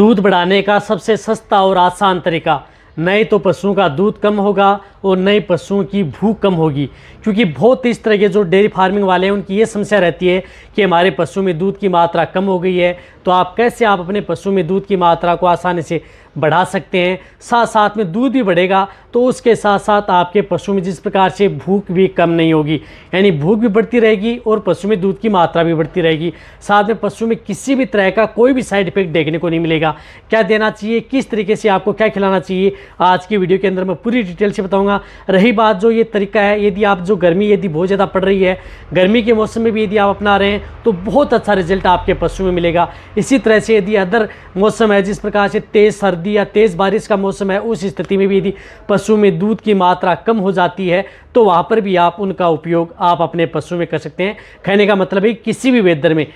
दूध बढ़ाने का सबसे सस्ता और आसान तरीका नहीं तो पशुओं का दूध कम होगा और नए पशुओं की भूख कम होगी क्योंकि बहुत इस तरह के जो डेयरी फार्मिंग वाले हैं उनकी ये समस्या रहती है कि हमारे पशुओं में दूध की मात्रा कम हो गई है तो आप कैसे आप अपने पशुओं में दूध की मात्रा को आसानी से बढ़ा सकते हैं साथ साथ में दूध भी बढ़ेगा तो उसके साथ साथ आपके पशु में जिस प्रकार से भूख भी कम नहीं होगी यानी भूख भी बढ़ती रहेगी और पशु में दूध की मात्रा भी बढ़ती रहेगी साथ में पशु में किसी भी तरह का कोई भी साइड इफेक्ट देखने को नहीं मिलेगा क्या देना चाहिए किस तरीके से आपको क्या खिलाना चाहिए आज की वीडियो के अंदर मैं पूरी डिटेल से बताऊँगा करूँगा रही बात जो ये तरीका है यदि आप जो गर्मी यदि बहुत ज़्यादा पड़ रही है गर्मी के मौसम में भी यदि आप अपना रहे हैं तो बहुत अच्छा रिजल्ट आपके पशु में मिलेगा इसी तरह से यदि अदर मौसम है जिस प्रकार से तेज़ सर्दी या तेज़ बारिश का मौसम है उस स्थिति में भी यदि पशु में दूध की मात्रा कम हो जाती है तो वहाँ पर भी आप उनका उपयोग आप अपने पशु में कर सकते हैं कहने का मतलब है किसी भी वेदर में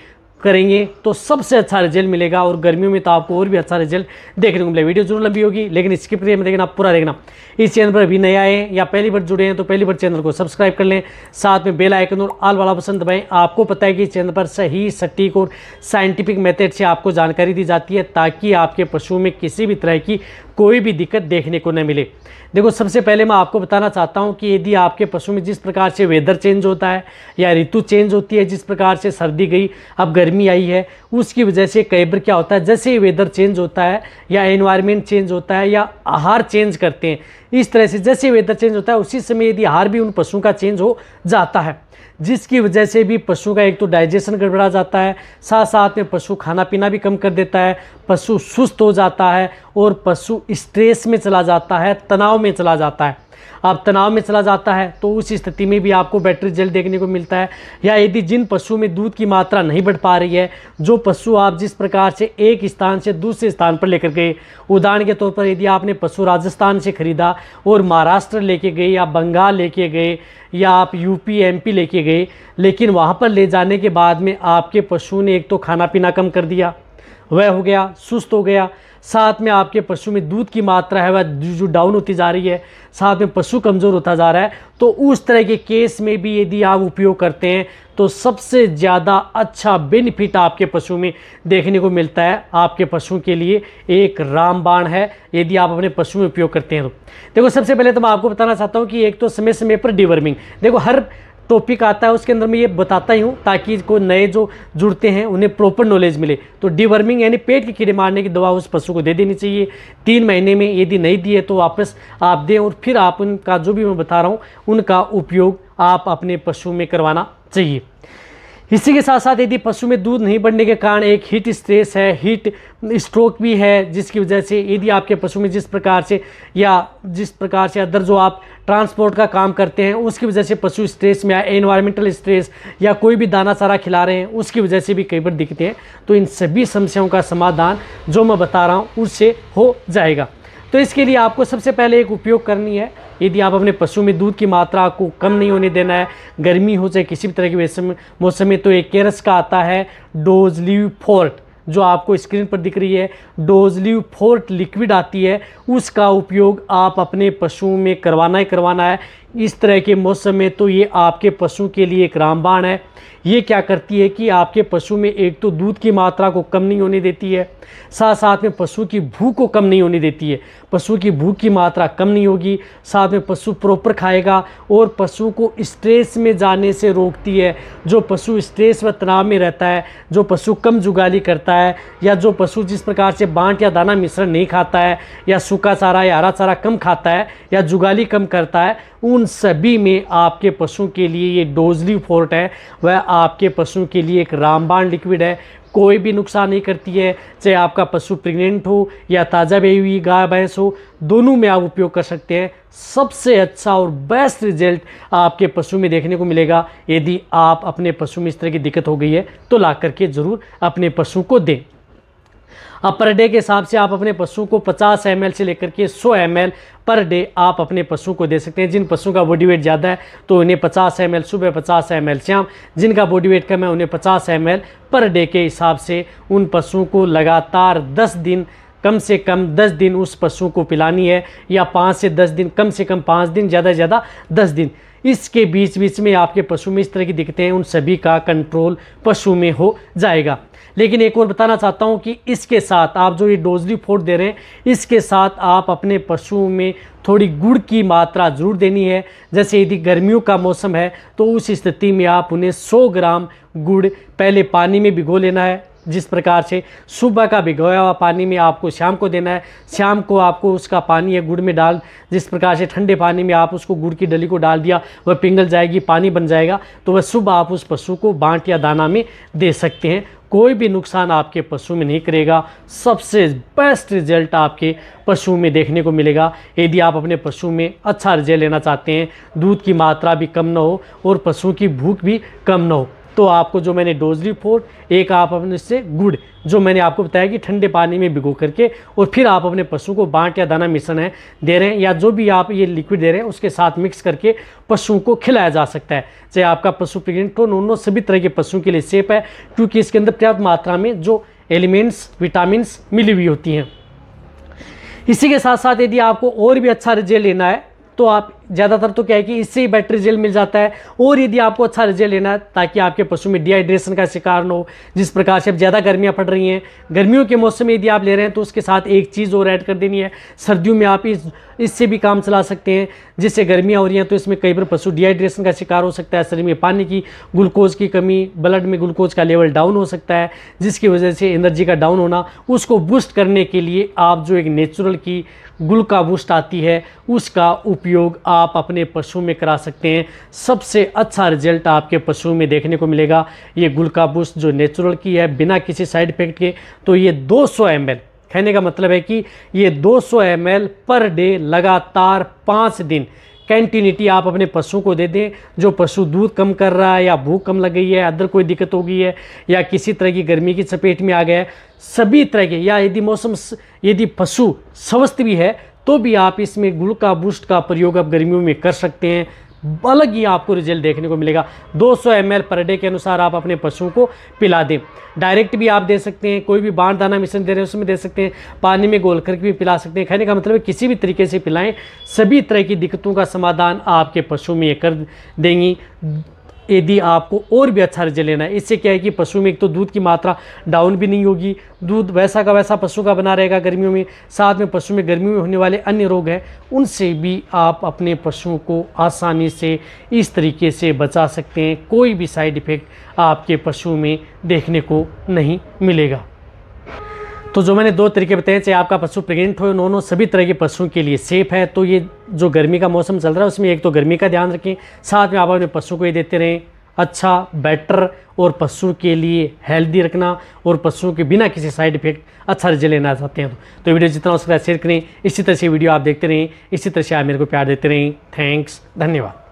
करेंगे तो सबसे अच्छा रिजल्ट मिलेगा और गर्मियों में तो आपको और भी अच्छा रिजल्ट देखने को मिलेगा वीडियो जरूर लंबी होगी लेकिन स्किप नहीं लेकिन देखना पूरा देखना इस चैनल पर अभी नया आए या पहली बार जुड़े हैं तो पहली बार चैनल को सब्सक्राइब कर लें साथ में बेल आइकन और आल वाला पसंद दबाएं आपको पता है कि चैनल पर सही सटीक और साइंटिफिक मेथड से आपको जानकारी दी जाती है ताकि आपके पशुओं में किसी भी तरह की कोई भी दिक्कत देखने को न मिले देखो सबसे पहले मैं आपको बताना चाहता हूँ कि यदि आपके पशु में जिस प्रकार से वेदर चेंज होता है या ऋतु चेंज होती है जिस प्रकार से सर्दी गई अब गर्मी आई है उसकी वजह से कई बार क्या होता है जैसे ही वेदर चेंज होता है या एनवायरनमेंट चेंज होता है या आहार चेंज करते हैं इस तरह से जैसे वेदर चेंज होता है उसी समय यदि आहार भी उन पशुओं का चेंज हो जाता है जिसकी वजह से भी पशु का एक तो डाइजेशन गड़बड़ा जाता है साथ साथ में पशु खाना पीना भी कम कर देता है पशु सुस्त हो जाता है और पशु स्ट्रेस में चला जाता है तनाव में चला जाता है आप तनाव में चला जाता है तो उस स्थिति में भी आपको बैटरी जल देखने को मिलता है या यदि जिन पशु में दूध की मात्रा नहीं बढ़ पा रही है जो पशु आप जिस प्रकार से एक स्थान से दूसरे स्थान पर लेकर गए उदाहरण के तौर पर यदि आपने पशु राजस्थान से खरीदा और महाराष्ट्र लेके गए या बंगाल लेके गए या आप यूपी एमपी लेके गए लेकिन वहाँ पर ले जाने के बाद में आपके पशु ने एक तो खाना पीना कम कर दिया वह हो गया सुस्त हो गया साथ में आपके पशु में दूध की मात्रा है वह जो डाउन होती जा रही है साथ में पशु कमज़ोर होता जा रहा है तो उस तरह के केस में भी यदि आप उपयोग करते हैं तो सबसे ज़्यादा अच्छा बेनिफिट आपके पशु में देखने को मिलता है आपके पशु के लिए एक रामबाण है यदि आप अपने पशु में उपयोग करते हैं तो देखो सबसे पहले तो मैं आपको बताना चाहता हूँ कि एक तो समय समय पर डिवर्मिंग देखो हर टॉपिक आता है उसके अंदर मैं ये बताता ही हूँ ताकि को नए जो जुड़ते हैं उन्हें प्रॉपर नॉलेज मिले तो डिवर्मिंग यानी पेट के कीड़े मारने की दवा उस पशु को दे देनी चाहिए तीन महीने में यदि नहीं दिए तो वापस आप दें और फिर आप उनका जो भी मैं बता रहा हूँ उनका उपयोग आप अपने पशु में करवाना चाहिए इसी के साथ साथ यदि पशु में दूध नहीं बढ़ने के कारण एक हीट स्ट्रेस है हीट स्ट्रोक भी है जिसकी वजह से यदि आपके पशु में जिस प्रकार से या जिस प्रकार से अदर जो आप ट्रांसपोर्ट का काम करते हैं उसकी वजह से पशु स्ट्रेस में आए इन्वायरमेंटल स्ट्रेस या कोई भी दाना सारा खिला रहे हैं उसकी वजह से भी कई बार दिखते हैं तो इन सभी समस्याओं का समाधान जो मैं बता रहा हूँ उससे हो जाएगा तो इसके लिए आपको सबसे पहले एक उपयोग करनी है यदि आप अपने पशु में दूध की मात्रा को कम नहीं होने देना है गर्मी हो चाहे किसी भी तरह के मौसम में तो एक केरस का आता है डोजलीव फोर्ट जो आपको स्क्रीन पर दिख रही है डोजलिव फोर्ट लिक्विड आती है उसका उपयोग आप अपने पशुओं में करवाना ही करवाना है इस तरह के मौसम में तो ये आपके पशु के लिए एक रामबाण है ये क्या करती है कि आपके पशु में एक तो दूध की मात्रा को कम नहीं होने देती है साथ साथ में पशु की भूख को कम नहीं होने देती है पशु की भूख की मात्रा कम नहीं होगी साथ में पशु प्रॉपर खाएगा और पशु को स्ट्रेस में जाने से रोकती है जो पशु स्ट्रेस व तनाव में रहता है जो पशु कम जुगाली करता है या जो पशु जिस प्रकार से बाँट या दाना मिश्रण नहीं खाता है या सूखा चारा या हरा चारा कम खाता है या जुगाली कम करता है उन सभी में आपके पशु के लिए ये डोजली फोर्ट है वह आपके पशु के लिए एक रामबाण लिक्विड है कोई भी नुकसान नहीं करती है चाहे आपका पशु प्रेग्नेंट हो या ताज़ा बही हुई गाय भैंस हो दोनों में आप उपयोग कर सकते हैं सबसे अच्छा और बेस्ट रिजल्ट आपके पशु में देखने को मिलेगा यदि आप अपने पशु में इस तरह की दिक्कत हो गई है तो ला करके ज़रूर अपने पशु को दें अब पर डे के हिसाब से आप अपने पशु को 50 एम से लेकर के 100 एम पर डे आप अपने पशु को दे सकते हैं जिन पशुओं का बॉडी वेट ज़्यादा है तो उन्हें 50 एम सुबह 50 एम शाम जिनका बॉडी वेट कम है उन्हें 50 एम पर डे के हिसाब से उन पशुओं को लगातार 10 दिन कम से कम 10 दिन उस पशु को पिलानी है या पाँच से 10 दिन कम से कम पाँच दिन ज़्यादा से ज़्यादा दस दिन इसके बीच बीच में आपके पशु में इस तरह की दिक्कतें हैं उन सभी का कंट्रोल पशु में हो जाएगा लेकिन एक और बताना चाहता हूँ कि इसके साथ आप जो ये डोजली फोड़ दे रहे हैं इसके साथ आप अपने पशुओं में थोड़ी गुड़ की मात्रा ज़रूर देनी है जैसे यदि गर्मियों का मौसम है तो उस स्थिति में आप उन्हें 100 ग्राम गुड़ पहले पानी में भिगो लेना है जिस प्रकार से सुबह का भिगोया हुआ पानी में आपको शाम को देना है शाम को आपको उसका पानी या गुड़ में डाल जिस प्रकार से ठंडे पानी में आप उसको गुड़ की डली को डाल दिया वह पिंगल जाएगी पानी बन जाएगा तो वह सुबह आप उस पशु को बांट या दाना में दे सकते हैं कोई भी नुकसान आपके पशु में नहीं करेगा सबसे बेस्ट रिजल्ट आपके पशु में देखने को मिलेगा यदि आप अपने पशु में अच्छा रिजल्ट लेना चाहते हैं दूध की मात्रा भी कम ना हो और पशु की भूख भी कम ना हो तो आपको जो मैंने डोज रिपोर्ट एक आप अपने से गुड़ जो मैंने आपको बताया कि ठंडे पानी में भिगो करके और फिर आप अपने पशु को बाँट या दाना मिश्रण है दे रहे हैं या जो भी आप ये लिक्विड दे रहे हैं उसके साथ मिक्स करके पशुओं को खिलाया जा सकता है चाहे आपका पशु प्रेगनेंट हो नोनो सभी तरह के पशुओं के लिए सेफ है क्योंकि इसके अंदर पर्याप्त मात्रा में जो एलिमेंट्स विटामिन मिली हुई होती हैं इसी के साथ साथ यदि आपको और भी अच्छा रिजल्ट लेना है तो आप ज़्यादातर तो क्या है कि इससे ही बैटरी रिजल्ट मिल जाता है और यदि आपको अच्छा रिजल्ट लेना है ताकि आपके पशु में डिहाइड्रेशन का शिकार न हो जिस प्रकार से अब ज़्यादा गर्मियाँ पड़ रही हैं गर्मियों के मौसम में यदि आप ले रहे हैं तो उसके साथ एक चीज़ और ऐड कर देनी है सर्दियों में आप इस इससे भी काम चला सकते हैं जिससे गर्मियाँ हो रही हैं तो इसमें कई बार पशु डिहाइड्रेशन का शिकार हो सकता है शरीर में पानी की ग्लूकोज की कमी ब्लड में ग्लूकोज का लेवल डाउन हो सकता है जिसकी वजह से एनर्जी का डाउन होना उसको बूस्ट करने के लिए आप जो एक नेचुरल की ग्लूकाबूस्ट आती है उसका उपयोग आप अपने पशु में करा सकते हैं सबसे अच्छा रिजल्ट आपके पशु में देखने को मिलेगा ये ग्लूकाबूस्ट जो नेचुरल की है बिना किसी साइड इफेक्ट के तो ये 200 सौ कहने का मतलब है कि ये 200 सौ पर डे लगातार पाँच दिन कैंटीनिटी आप अपने पशु को दे दें जो पशु दूध कम कर रहा है या भूख कम लग गई है अदर कोई दिक्कत हो गई है या किसी तरह की गर्मी की चपेट में आ गया है सभी तरह के या यदि मौसम यदि पशु स्वस्थ भी है तो भी आप इसमें गुड़ का बूस्ट का प्रयोग आप गर्मियों में कर सकते हैं अलग ही आपको रिजल्ट देखने को मिलेगा 200 सौ पर डे के अनुसार आप अपने पशुओं को पिला दें डायरेक्ट भी आप दे सकते हैं कोई भी बाढ़ दाना मिश्रण दे रहे हैं उसमें दे सकते हैं पानी में गोल करके भी पिला सकते हैं खाने का मतलब है किसी भी तरीके से पिलाएं सभी तरह की दिक्कतों का समाधान आपके पशु में ये कर देंगी यदि आपको और भी अच्छा रिजल्ट लेना है इससे क्या है कि पशु में एक तो दूध की मात्रा डाउन भी नहीं होगी दूध वैसा का वैसा पशु का बना रहेगा गर्मियों में साथ में पशु में गर्मी में होने वाले अन्य रोग हैं उनसे भी आप अपने पशुओं को आसानी से इस तरीके से बचा सकते हैं कोई भी साइड इफ़ेक्ट आपके पशु में देखने को नहीं मिलेगा तो जो मैंने दो तरीके बताए चाहे आपका पशु प्रेग्नेंट हो नो नो सभी तरह के पशुओं के लिए सेफ है तो ये जो गर्मी का मौसम चल रहा है उसमें एक तो गर्मी का ध्यान रखें साथ में आप अपने पशु को ये देते रहें अच्छा बेटर और पशु के लिए हेल्दी रखना और पशुओं के बिना किसी साइड इफेक्ट अच्छा रिजल्ट लेना चाहते हैं तो वीडियो जितना हो सकता है शेयर करें इसी तरह से वीडियो आप देखते रहें इसी तरह से आप मेरे को प्यार देते रहें थैंक्स धन्यवाद